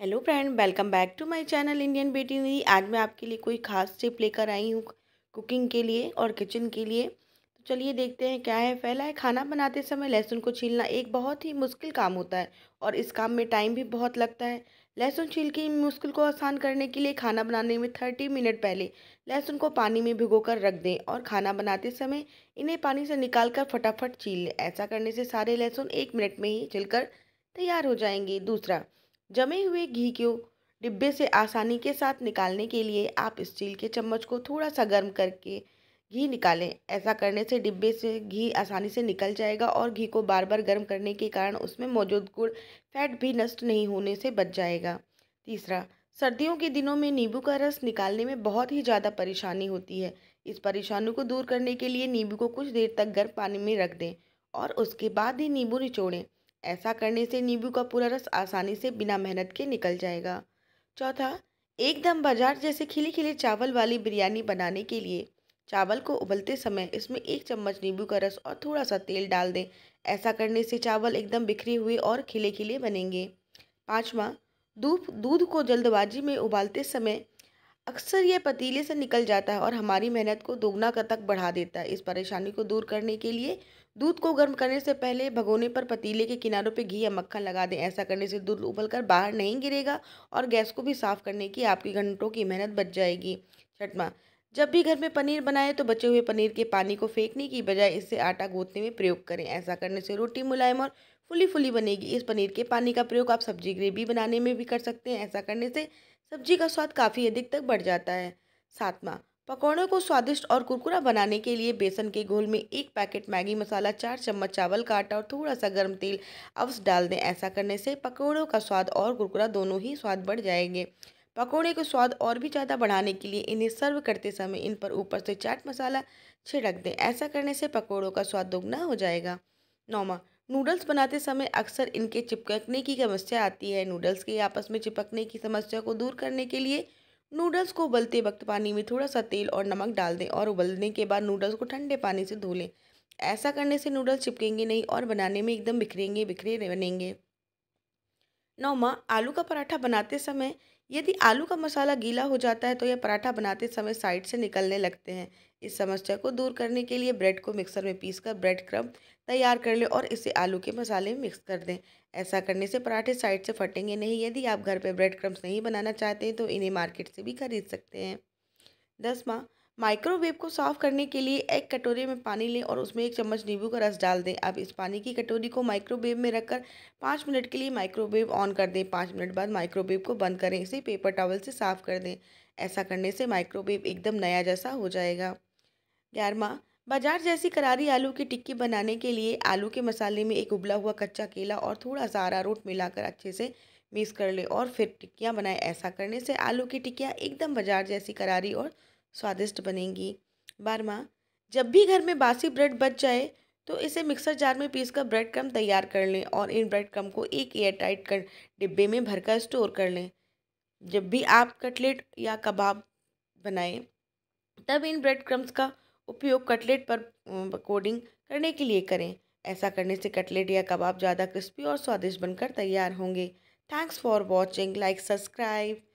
hello friend welcome back to my channel Indian बेटी मेरी आज मैं आपके लिए कोई खास टिप लेकर आई हूँ कुकिंग के लिए और किचन के लिए तो चलिए देखते हैं क्या है पहला है खाना बनाते समय लहसुन को छीलना एक बहुत ही मुश्किल काम होता है और इस काम में टाइम भी बहुत लगता है लहसुन छील के मुश्किल को आसान करने के लिए खाना बनाने में थर्टी मिनट पहले लहसुन को पानी में भिगो कर रख दें और खाना बनाते समय इन्हें पानी से निकाल कर फटाफट छील लें ऐसा करने से सारे लहसुन एक मिनट में ही छिल तैयार हो जाएंगे दूसरा जमे हुए घी को डिब्बे से आसानी के साथ निकालने के लिए आप स्टील के चम्मच को थोड़ा सा गर्म करके घी निकालें ऐसा करने से डिब्बे से घी आसानी से निकल जाएगा और घी को बार बार गर्म करने के कारण उसमें मौजूद गुड़ फैट भी नष्ट नहीं होने से बच जाएगा तीसरा सर्दियों के दिनों में नींबू का रस निकालने में बहुत ही ज़्यादा परेशानी होती है इस परेशानी को दूर करने के लिए नींबू को कुछ देर तक गर्म पानी में रख दें और उसके बाद ही नींबू निचोड़ें ऐसा करने से नींबू का पूरा रस आसानी से बिना मेहनत के निकल जाएगा चौथा एकदम बाजार जैसे खिले खिले चावल वाली बिरयानी बनाने के लिए चावल को उबलते समय इसमें एक चम्मच नींबू का रस और थोड़ा सा तेल डाल दें ऐसा करने से चावल एकदम बिखरे हुए और खिले खिले बनेंगे पाँचवा धूप दूध को जल्दबाजी में उबालते समय अक्सर यह पतीले से निकल जाता है और हमारी मेहनत को दोगुना कर तक बढ़ा देता है इस परेशानी को दूर करने के लिए दूध को गर्म करने से पहले भगोने पर पतीले के किनारों पर घी या मक्खन लगा दें ऐसा करने से दूध उबलकर बाहर नहीं गिरेगा और गैस को भी साफ करने की आपकी घंटों की मेहनत बच जाएगी छठवा जब भी घर में पनीर बनाएं तो बचे हुए पनीर के पानी को फेंकने की बजाय इससे आटा गूंथने में प्रयोग करें ऐसा करने से रोटी मुलायम और फुली फुली बनेगी इस पनीर के पानी का प्रयोग आप सब्जी ग्रेवी बनाने में भी कर सकते हैं ऐसा करने से सब्जी का स्वाद काफ़ी अधिक तक बढ़ जाता है सातवां पकौड़ों को स्वादिष्ट और कुरकुरा बनाने के लिए बेसन के घोल में एक पैकेट मैगी मसाला चार चम्मच चावल का आटा और थोड़ा सा गर्म तेल अवश्य डाल दें ऐसा करने से पकौड़ों का स्वाद और कुरकुरा दोनों ही स्वाद बढ़ जाएंगे पकौड़े को स्वाद और भी ज़्यादा बढ़ाने के लिए इन्हें सर्व करते समय इन पर ऊपर से चाट मसाला छिड़क दें ऐसा करने से पकौड़ों का स्वाद दोगुना हो जाएगा नौमा नूडल्स बनाते समय अक्सर इनके चिपकने की समस्या आती है नूडल्स के आपस में चिपकने की समस्या को दूर करने के लिए नूडल्स को उबलते वक्त पानी में थोड़ा सा तेल और नमक डाल दें और उबलने के बाद नूडल्स को ठंडे पानी से धो लें ऐसा करने से नूडल्स चिपकेंगे नहीं और बनाने में एकदम बिखरेंगे बिखरे बनेंगे नौमा आलू का पराठा बनाते समय यदि आलू का मसाला गीला हो जाता है तो यह पराठा बनाते समय साइड से निकलने लगते हैं इस समस्या को दूर करने के लिए ब्रेड को मिक्सर में पीसकर ब्रेड क्रम तैयार कर लें और इसे आलू के मसाले में मिक्स कर दें ऐसा करने से पराठे साइड से फटेंगे नहीं यदि आप घर पर ब्रेड क्रम्स नहीं बनाना चाहते हैं तो इन्हें मार्केट से भी खरीद सकते हैं दसवा माइक्रोवेव को साफ़ करने के लिए एक कटोरे में पानी लें और उसमें एक चम्मच नींबू का रस डाल दें अब इस पानी की कटोरी को माइक्रोवेव में रखकर पाँच मिनट के लिए माइक्रोवेव ऑन कर दें पाँच मिनट बाद माइक्रोवेव को बंद करें इसे पेपर टॉवल से साफ़ कर दें ऐसा करने से माइक्रोवेव एकदम नया जैसा हो जाएगा ग्यारहवा बाजार जैसी करारी आलू की टिक्की बनाने के लिए आलू के मसाले में एक उबला हुआ कच्चा केला और थोड़ा सा रोट मिलाकर अच्छे से मिक्स कर लें और फिर टिक्कियाँ बनाएं ऐसा करने से आलू की टिक्कियाँ एकदम बाजार जैसी करारी और स्वादिष्ट बनेंगी बारवा जब भी घर में बासी ब्रेड बच जाए तो इसे मिक्सर जार में पीस कर ब्रेड क्रम तैयार कर लें और इन ब्रेड क्रम को एक एयर टाइट कर डिब्बे में भरकर स्टोर कर लें जब भी आप कटलेट या कबाब बनाएं तब इन ब्रेड क्रम्स का उपयोग कटलेट पर कोडिंग करने के लिए करें ऐसा करने से कटलेट या कबाब ज़्यादा क्रिस्पी और स्वादिष्ट बनकर तैयार होंगे thanks for watching like subscribe